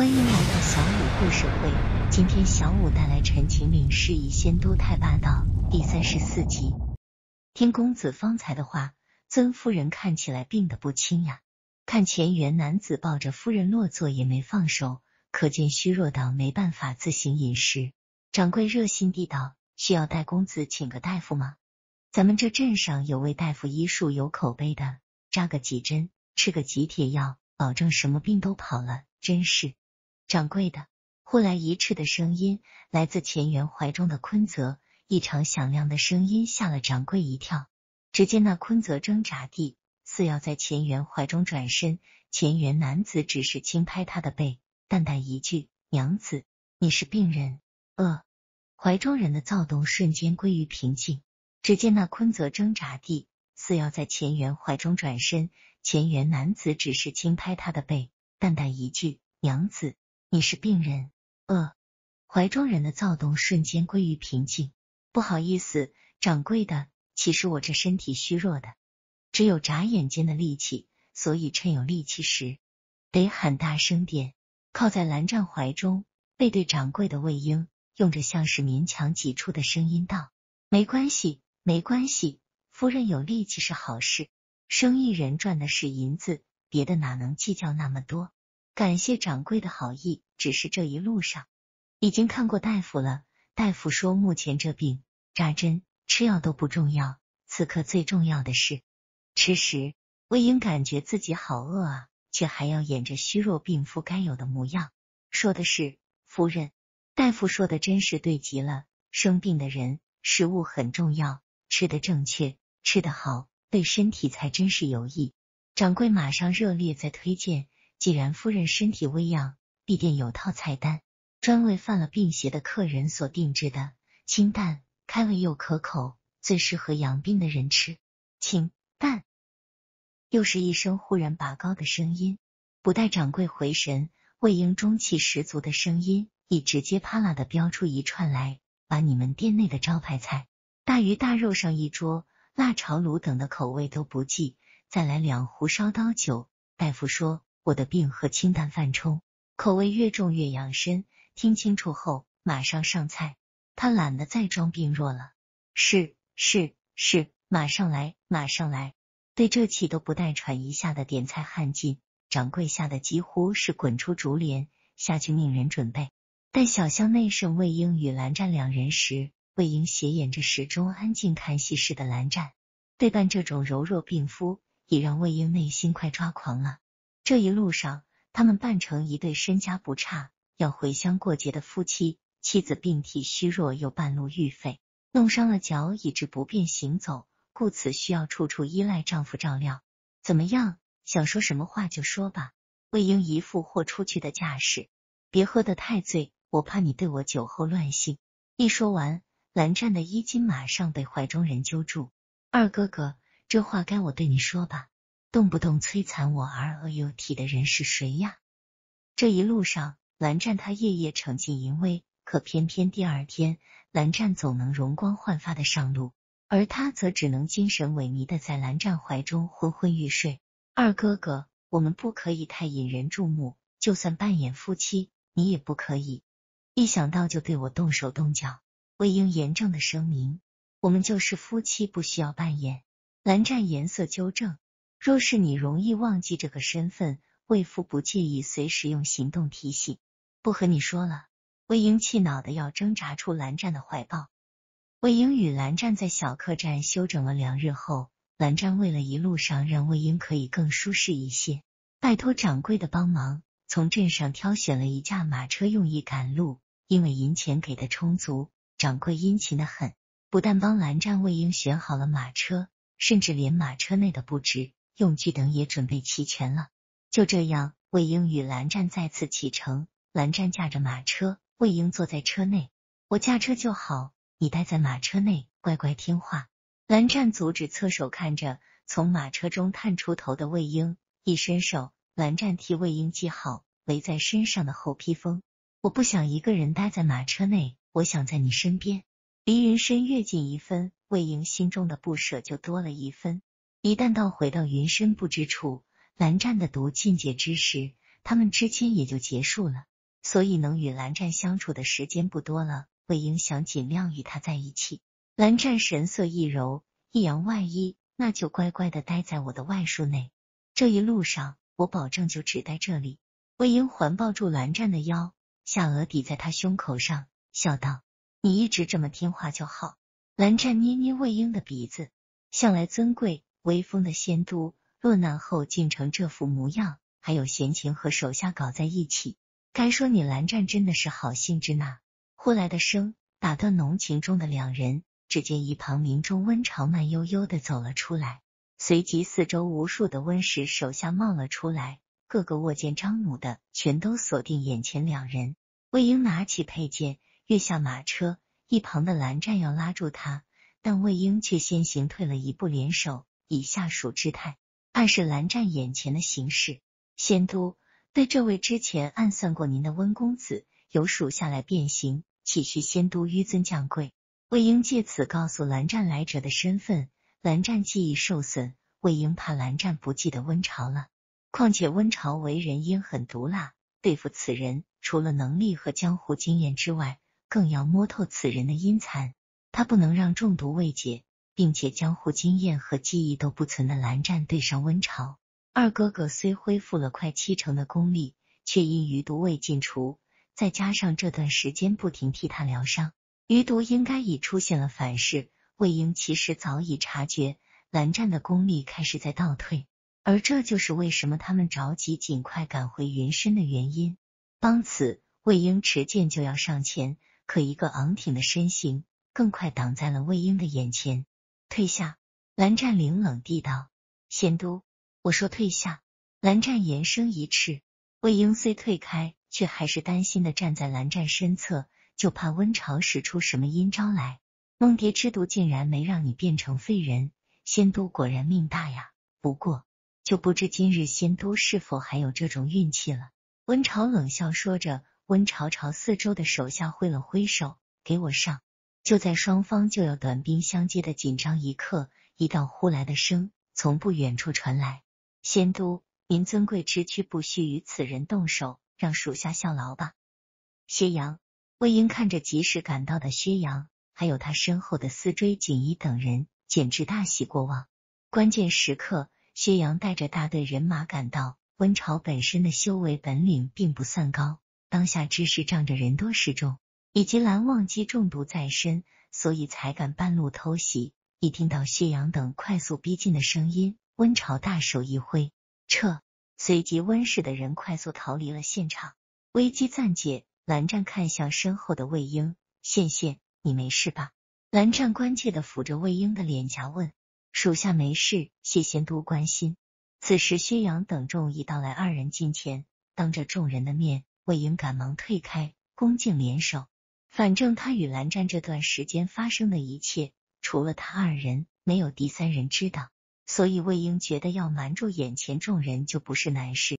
欢迎来到小五故事会。今天小五带来《陈情令》饰宜仙都太霸道第三十四集。听公子方才的话，尊夫人看起来病得不轻呀。看前缘男子抱着夫人落座也没放手，可见虚弱到没办法自行饮食。掌柜热心地道：“需要代公子请个大夫吗？咱们这镇上有位大夫，医术有口碑的，扎个几针，吃个几帖药，保证什么病都跑了。真是。”掌柜的，忽来一斥的声音来自前元怀中的坤泽，异常响亮的声音吓了掌柜一跳。只见那坤泽挣扎地，似要在前元怀中转身。前元男子只是轻拍他的背，淡淡一句：“娘子，你是病人。”呃，怀中人的躁动瞬间归于平静。只见那坤泽挣扎地，似要在前元怀中转身。前元男子只是轻拍他的背，淡淡一句：“娘子。”你是病人，呃，怀中人的躁动瞬间归于平静。不好意思，掌柜的，其实我这身体虚弱的，只有眨眼间的力气，所以趁有力气时，得喊大声点。靠在蓝湛怀中，背对掌柜的魏婴，用着像是勉强挤出的声音道：“没关系，没关系，夫人有力气是好事。生意人赚的是银子，别的哪能计较那么多。”感谢掌柜的好意，只是这一路上已经看过大夫了。大夫说，目前这病扎针吃药都不重要，此刻最重要的是吃食。魏婴感觉自己好饿啊，却还要演着虚弱病夫该有的模样。说的是夫人，大夫说的真是对极了。生病的人，食物很重要，吃的正确，吃得好，对身体才真是有益。掌柜马上热烈在推荐。既然夫人身体微恙，必定有套菜单，专为犯了病邪的客人所定制的，清淡、开胃又可口，最适合养病的人吃。清淡。又是一声忽然拔高的声音，不待掌柜回神，魏婴中气十足的声音已直接啪啦的飙出一串来：把你们店内的招牌菜，大鱼大肉上一桌，辣炒卤等的口味都不计，再来两壶烧刀酒。大夫说。我的病和清淡犯冲，口味越重越养身。听清楚后，马上上菜。他懒得再装病弱了。是是是，马上来，马上来。对这气都不带喘一下的点菜汉进，掌柜吓得几乎是滚出竹帘下去命人准备。待小巷内剩魏婴与蓝湛两人时，魏婴斜眼着始终安静看戏似的蓝湛，对半这种柔弱病夫，也让魏婴内心快抓狂了。这一路上，他们扮成一对身家不差、要回乡过节的夫妻。妻子病体虚弱，又半路遇肺，弄伤了脚，以致不便行走，故此需要处处依赖丈夫照料。怎么样？想说什么话就说吧。魏婴一副豁出去的架势，别喝得太醉，我怕你对我酒后乱性。一说完，蓝湛的衣襟马上被怀中人揪住。二哥哥，这话该我对你说吧。动不动摧残我儿 O U 体的人是谁呀？这一路上，蓝湛他夜夜逞尽淫威，可偏偏第二天，蓝湛总能容光焕发的上路，而他则只能精神萎靡的在蓝湛怀中昏昏欲睡。二哥哥，我们不可以太引人注目，就算扮演夫妻，你也不可以一想到就对我动手动脚。魏婴严正的声明，我们就是夫妻，不需要扮演。蓝湛颜色纠正。若是你容易忘记这个身份，魏夫不介意随时用行动提醒。不和你说了。魏婴气恼的要挣扎出蓝湛的怀抱。魏婴与蓝湛在小客栈休整了两日后，蓝湛为了一路上让魏婴可以更舒适一些，拜托掌柜的帮忙从镇上挑选了一架马车用以赶路。因为银钱给的充足，掌柜殷勤的很，不但帮蓝湛、魏婴选好了马车，甚至连马车内的布置。用具等也准备齐全了。就这样，魏婴与蓝湛再次启程。蓝湛驾着马车，魏婴坐在车内。我驾车就好，你待在马车内，乖乖听话。蓝湛阻止，侧手看着从马车中探出头的魏婴，一伸手，蓝湛替魏婴系好围在身上的厚披风。我不想一个人待在马车内，我想在你身边。离云深越近一分，魏婴心中的不舍就多了一分。一旦到回到云深不知处，蓝湛的毒尽解之时，他们之间也就结束了。所以能与蓝湛相处的时间不多了，魏婴想尽量与他在一起。蓝湛神色一柔，一扬外衣，那就乖乖的待在我的外树内。这一路上，我保证就只待这里。魏婴环抱住蓝湛的腰，下颚抵在他胸口上，笑道：“你一直这么听话就好。”蓝湛捏捏魏婴的鼻子，向来尊贵。威风的仙都落难后竟成这副模样，还有闲情和手下搞在一起？该说你蓝湛真的是好兴致呐！呼来的声打断浓情中的两人，只见一旁明中温潮慢悠悠的走了出来，随即四周无数的温氏手下冒了出来，个个握剑张弩的，全都锁定眼前两人。魏婴拿起佩剑跃下马车，一旁的蓝湛要拉住他，但魏婴却先行退了一步，联手。以下属之态暗示蓝湛眼前的形势。仙都对这位之前暗算过您的温公子，由属下来变形，岂需仙都纡尊降贵？魏婴借此告诉蓝湛来者的身份。蓝湛记忆受损，魏婴怕蓝湛不记得温晁了。况且温晁为人阴狠毒辣，对付此人，除了能力和江湖经验之外，更要摸透此人的阴残。他不能让中毒未解。并且江湖经验和记忆都不存的蓝湛对上温潮二哥哥，虽恢复了快七成的功力，却因余毒未尽除，再加上这段时间不停替他疗伤，余毒应该已出现了反噬。魏婴其实早已察觉蓝湛的功力开始在倒退，而这就是为什么他们着急尽快赶回云深的原因。当此，魏婴持剑就要上前，可一个昂挺的身形更快挡在了魏婴的眼前。退下！蓝湛凌冷地道：“仙都，我说退下。”蓝湛言声一斥，魏婴虽退开，却还是担心的站在蓝湛身侧，就怕温晁使出什么阴招来。梦蝶之毒竟然没让你变成废人，仙都果然命大呀！不过，就不知今日仙都是否还有这种运气了。温晁冷笑说着，温晁朝四周的手下挥了挥手：“给我上！”就在双方就要短兵相接的紧张一刻，一道呼来的声从不远处传来：“仙都，您尊贵之躯不需与此人动手，让属下效劳吧。”薛阳、魏婴看着及时赶到的薛阳，还有他身后的司追、锦衣等人，简直大喜过望。关键时刻，薛阳带着大队人马赶到，温晁本身的修为本领并不算高，当下之势仗着人多势众。以及蓝忘机中毒在身，所以才敢半路偷袭。一听到薛阳等快速逼近的声音，温潮大手一挥，撤。随即温氏的人快速逃离了现场，危机暂解。蓝湛看向身后的魏婴，羡羡，你没事吧？蓝湛关切的抚着魏婴的脸颊问：“属下没事，谢仙都关心。”此时薛阳等众已到来二人近前，当着众人的面，魏婴赶忙退开，恭敬联手。反正他与蓝湛这段时间发生的一切，除了他二人，没有第三人知道，所以魏婴觉得要瞒住眼前众人就不是难事。